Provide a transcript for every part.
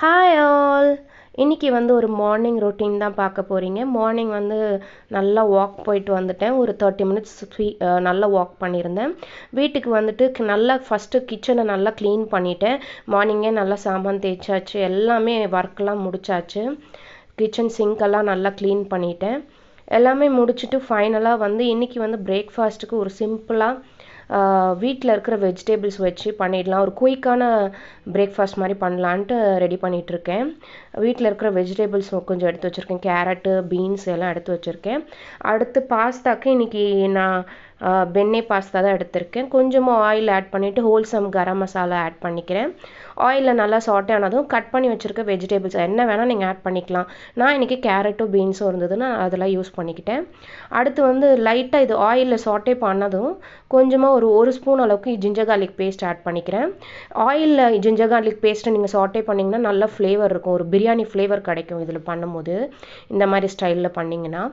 hi all இன்றைக்கி வந்து ஒரு மார்னிங் ரொட்டீன் தான் பார்க்க போகிறீங்க மார்னிங் வந்து நல்லா வாக் போயிட்டு வந்துட்டேன் ஒரு தேர்ட்டி மினிட்ஸ் ஃப்ரீ நல்லா வாக் பண்ணியிருந்தேன் வீட்டுக்கு வந்துட்டு நல்லா ஃபஸ்ட்டு கிச்சனை நல்லா க்ளீன் பண்ணிட்டேன் மார்னிங்கே நல்லா சாமான் தேய்ச்சாச்சு எல்லாமே ஒர்க்கெலாம் முடிச்சாச்சு கிச்சன் சிங்க்கெல்லாம் நல்லா க்ளீன் பண்ணிட்டேன் எல்லாமே முடிச்சுட்டு ஃபைனலாக வந்து இன்றைக்கி வந்து பிரேக்ஃபாஸ்ட்டுக்கு ஒரு சிம்பிளாக வீட்டில் இருக்கிற வெஜிடேபிள்ஸ் வச்சு பண்ணிடலாம் ஒரு குயிக்கான பிரேக்ஃபாஸ்ட் மாதிரி பண்ணலான்ட்டு ரெடி பண்ணிகிட்ருக்கேன் வீட்டில் இருக்கிற வெஜிடேபிள்ஸ் கொஞ்சம் எடுத்து வச்சுருக்கேன் கேரட்டு பீன்ஸ் எல்லாம் எடுத்து வச்சுருக்கேன் அடுத்து பாஸ்தாக்கு இன்றைக்கி நான் வெண்ணெய் பாஸ்தா தான் எடுத்திருக்கேன் கொஞ்சமாக ஆயில் ஆட் பண்ணிவிட்டு ஹோல்சம் கரம் மசாலா ஆட் பண்ணிக்கிறேன் ஆயிலில் நல்லா சாட்டே ஆனதும் கட் பண்ணி வச்சுருக்க வெஜிடபிள்ஸ் என்ன வேணால் நீங்கள் ஆட் பண்ணிக்கலாம் நான் இன்றைக்கி கேரட்டும் பீன்ஸும் இருந்ததுன்னு அதெல்லாம் யூஸ் பண்ணிக்கிட்டேன் அடுத்து வந்து லைட்டாக இது ஆயிலில் சாட்டே பண்ணதும் கொஞ்சமாக ஒரு ஒரு ஸ்பூன் அளவுக்கு ஜிஞ்சர் கார்லிக் பேஸ்ட் ஆட் பண்ணிக்கிறேன் ஆயிலில் ஜிஞ்சர் கார்லிக் பேஸ்ட்டை நீங்கள் சாட்டே பண்ணிங்கன்னா நல்லா ஃப்ளேவர் இருக்கும் ஒரு பிரியாணி ஃப்ளேவர் கிடைக்கும் இதில் பண்ணும்போது இந்த மாதிரி ஸ்டைலில் பண்ணிங்கன்னா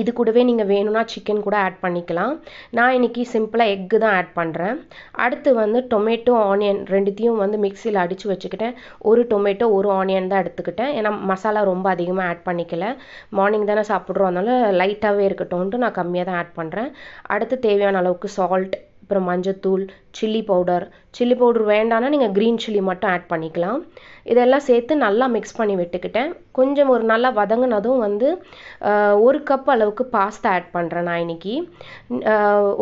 இது கூடவே நீங்கள் வேணும்னா சிக்கன் கூட ஆட் பண்ணிக்கலாம் நான் இன்றைக்கி சிம்பிளாக எக்கு தான் ஆட் பண்ணுறேன் அடுத்து வந்து டொமேட்டோ ஆனியன் ரெண்டுத்தையும் வந்து மிக்சியில் அடித்து வச்சுக்கிட்டேன் ஒரு டொமேட்டோ ஒரு ஆனியன் தான் எடுத்துக்கிட்டேன் ஏன்னா மசாலா ரொம்ப அதிகமாக ஆட் பண்ணிக்கல மார்னிங் தானே சாப்பிட்றோம் அதனால் லைட்டாகவே இருக்கட்டும்ன்ட்டு நான் கம்மியாக தான் ஆட் பண்ணுறேன் அடுத்து தேவையான அளவுக்கு சால்ட் அப்புறம் மஞ்சத்தூள் சில்லி பவுடர் சில்லி பவுடர் வேண்டாம்னா நீங்கள் க்ரீன் சில்லி மட்டும் ஆட் பண்ணிக்கலாம் இதெல்லாம் சேர்த்து நல்லா மிக்ஸ் பண்ணி விட்டுக்கிட்டேன் கொஞ்சம் ஒரு நல்லா வதங்கினதும் வந்து ஒரு கப் அளவுக்கு பாஸ்தா ஆட் பண்ணுறேன் நான் இன்னைக்கு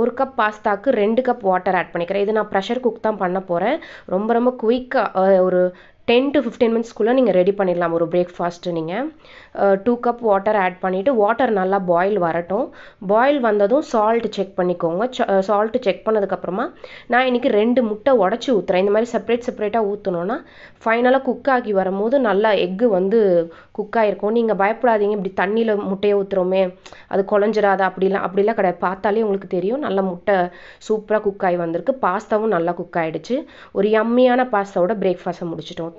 ஒரு கப் பாஸ்தாக்கு ரெண்டு கப் வாட்டர் ஆட் பண்ணிக்கிறேன் இது நான் ப்ரெஷர் குக் தான் பண்ண போகிறேன் ரொம்ப ரொம்ப குயிக்காக ஒரு டென் டு ஃபிஃப்டீன் மினிட்ஸ்க்குள்ளே நீங்கள் ரெடி பண்ணிடலாம் ஒரு பிரேக்ஃபாஸ்ட்டு நீங்கள் டூ கப் வாட்டர் ஆட் பண்ணிவிட்டு வாட்டர் நல்லா பாயில் வரட்டும் பாயில் வந்ததும் சால்ட் செக் பண்ணிக்கோங்க சால்ட் செக் பண்ணதுக்கப்புறமா நான் இன்றைக்கி ரெண்டு முட்டை உடச்சி ஊற்றுறேன் இந்த மாதிரி செப்பரேட் செப்பரேட்டாக ஊற்றணுன்னா ஃபைனலாக குக் ஆகி வரும்போது நல்லா எக்கு வந்து குக் ஆகிருக்கும் நீங்கள் பயப்படாதீங்க இப்படி தண்ணியில் முட்டையை ஊற்றுறோமே அது குழஞ்சிடாத அப்படிலாம் அப்படிலாம் கிடையாது பார்த்தாலே உங்களுக்கு தெரியும் நல்லா முட்டை சூப்பராக குக் ஆகி வந்திருக்கு பாஸ்தாவும் நல்லா குக் ஆகிடுச்சு ஒரு யம்மியான பாஸ்தாவோட பிரேக்ஃபாஸ்ட்டை முடிச்சிட்டோம்